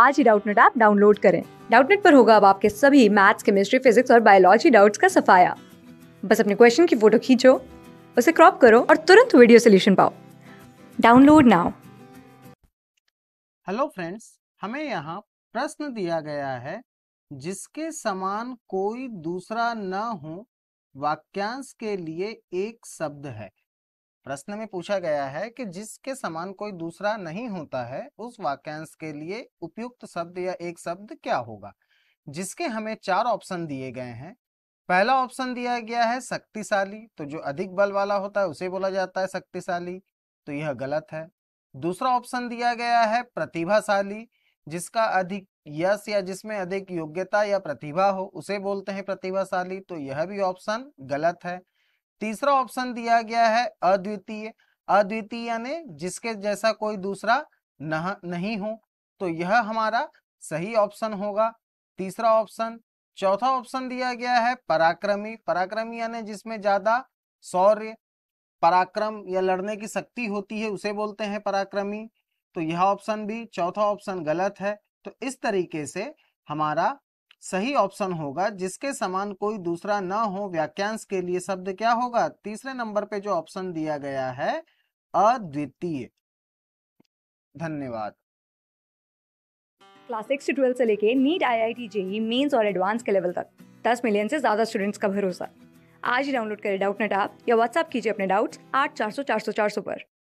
आज ही Doubtnut app download करें डाउटनेट पर होगा अब आपके सभी मैथ्स केमिस्ट्री फिजिक्स और बायोलॉजी डाउट्स का सफाया बस अपने क्वेश्चन की फोटो खींचो उसे क्रॉप करो और तुरंत वीडियो सोल्यूशन पाओ डाउनलोड नाउ हेलो फ्रेंड्स हमें यहाँ प्रश्न दिया गया है जिसके समान कोई दूसरा न हो वाक्यांश के लिए एक शब्द है प्रश्न में पूछा गया है कि जिसके समान कोई दूसरा नहीं होता है उस वाक्यांश के लिए उपयुक्त शब्द या एक शब्द क्या होगा जिसके हमें चार ऑप्शन दिए गए हैं पहला ऑप्शन दिया गया है शक्तिशाली तो जो अधिक बल वाला होता है उसे बोला जाता है शक्तिशाली तो यह गलत है दूसरा ऑप्शन दिया गया है प्रतिभाशाली जिसका अधिक यश या जिसमें अधिक योग्यता या प्रतिभा हो उसे बोलते हैं प्रतिभाशाली तो यह भी ऑप्शन गलत है तीसरा ऑप्शन दिया गया है अद्वितीय अद्वितीय यानी जिसके जैसा कोई दूसरा नहीं हो तो यह हमारा सही ऑप्शन होगा तीसरा ऑप्शन चौथा ऑप्शन दिया गया है पराक्रमी पराक्रमी यानी जिसमें ज्यादा शौर्य पराक्रम या लड़ने की शक्ति होती है उसे बोलते हैं पराक्रमी तो यह ऑप्शन भी चौथा ऑप्शन गलत है तो इस तरीके से हमारा सही ऑप्शन होगा जिसके समान कोई दूसरा ना हो वाक्यांश के लिए शब्द क्या होगा तीसरे नंबर पे जो ऑप्शन दिया गया है अद्वितीय धन्यवाद क्लास सिक्स ट्वेल्व से लेके NEET I I T JEE mains और एडवांस के लेवल तक दस मिलियन से ज्यादा स्टूडेंट्स का भरोसा आज ही डाउनलोड करें डाउट नेट ऐप या व्हाट्सएप कीजिए अपने डाउट्स आठ चार सौ चार सौ चार सौ पर